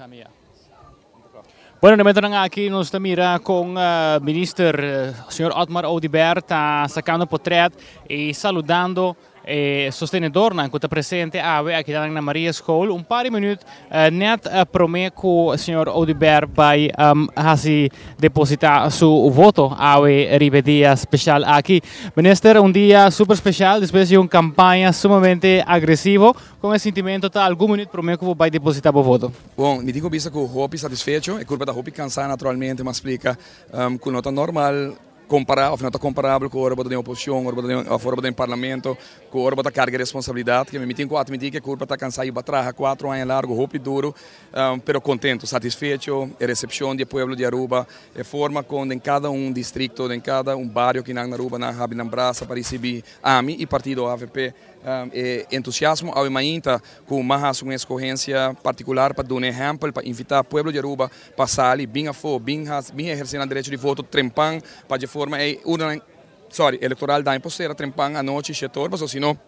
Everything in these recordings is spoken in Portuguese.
Samia. Bueno, também estão aqui nos mira com o eh, ministro, o eh, senhor Otmar Odibert, está sacando o portret e saludando Sostene Dornan, ku presente presente ave aqui na në Maria School un pari minut eh, net eh, prome ku signor Odiber bai um, ehm, hasi deposita su voto ave ripetia special aqui. Menester un dia super special, después de un campaña sumamente agresivo, com o sentimento tá algum minuto prome ku vai deposita bo voto. Bom, mi dico bisa o hopi satisfecho, e curva da hopi cansada naturalmente, ma explica um, ehm, ku nota normal compara, afinal está comparável com a orba da oposição, a orba ehm, da forma do parlamento, com a orba da carga de responsabilidade, que me em quatro, me diz que a curva está cansada e batraja, quatro anos largo, roupa duro, mas um, contente, satisfeito, a recepção de povo de Aruba, a forma como em cada um distrito, em cada um barrio que na Aruba, na Rabi, na braça para receber AMI e partido AVP, entusiasmo. Hoy mañana, com mais uma escogencia particular para dar um exemplo, para invitar o povo de Aruba para sair, bem a fogo, bem, bien exercer o direito de voto, trempando, para de forma, uma, sorry, eleitoral da imposteira, trempan a noite, setor, ou se não,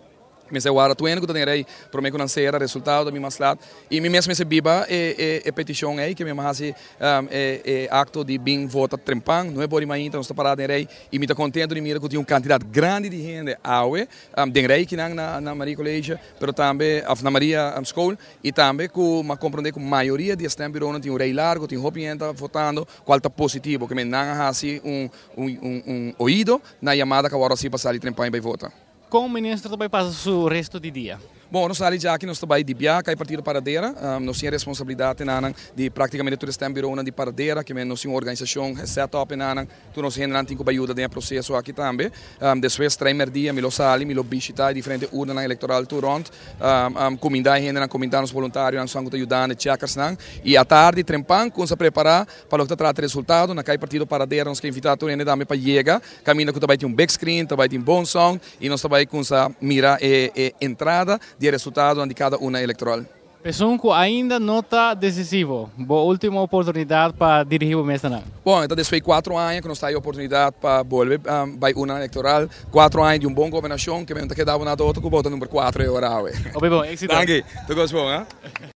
comecei a guardar tudo eh, eh, eh, que eu tenho para minha financeira, resultado da minha maslada. E mim mesmo se viva e, e, e petição aí, que me mais hace um, e, e, acto de bem vota trempang, não é por imagem, então está parado aí. E me está contente de mim que tinha uma quantidade grande de gente, aue, um, de rei que na, na Maria Colégio, mas também, ah, na Maria ah, um, School, e também com, mas compreender que a maioria de estampironas tinha um rei largo, tinha um roupa votando, qual está positivo, que me não hace um, um, um, um oído na chamada que agora se passar de trempang e vai votar como o ministro também passa o resto do dia. Bom, nós ali já aqui nós trabalhamos de Biaca e partido Paradeira. Um, ah, nós temos responsabilidade na de praticamente todo esse birona de Paradeira, que nós temos uma organização setup na tu nós ainda não temos ajuda de processo aqui também. Um, ah, depois, três dias, nós sali, milo visitar diferentes urnas eleitoral Toronto. Um, ah, um, comunidade ainda não comunidade nos voluntários, nós estamos ajudando, checkers não. E à tarde, trempan, com se preparar para o que trata resultado. Na partido Paradeira, nós queremos invitar todo ainda para chegar. Caminho que também tem um big screen, também tem um bom som e nós estamos com essa mira e, eh, e eh, entrada de resultado de cada uma eleitoral. Pesunco ainda não está decisivo. Boa última oportunidade para dirigir o Mestana. Bom, então desde quatro anos que nós temos a oportunidade para voltar um, ah, para uma eleitoral. Quatro anos de uma boa governação que me dá uma outra com o voto número quatro Obrigado. Obrigado, tudo bom, hein? ¿eh?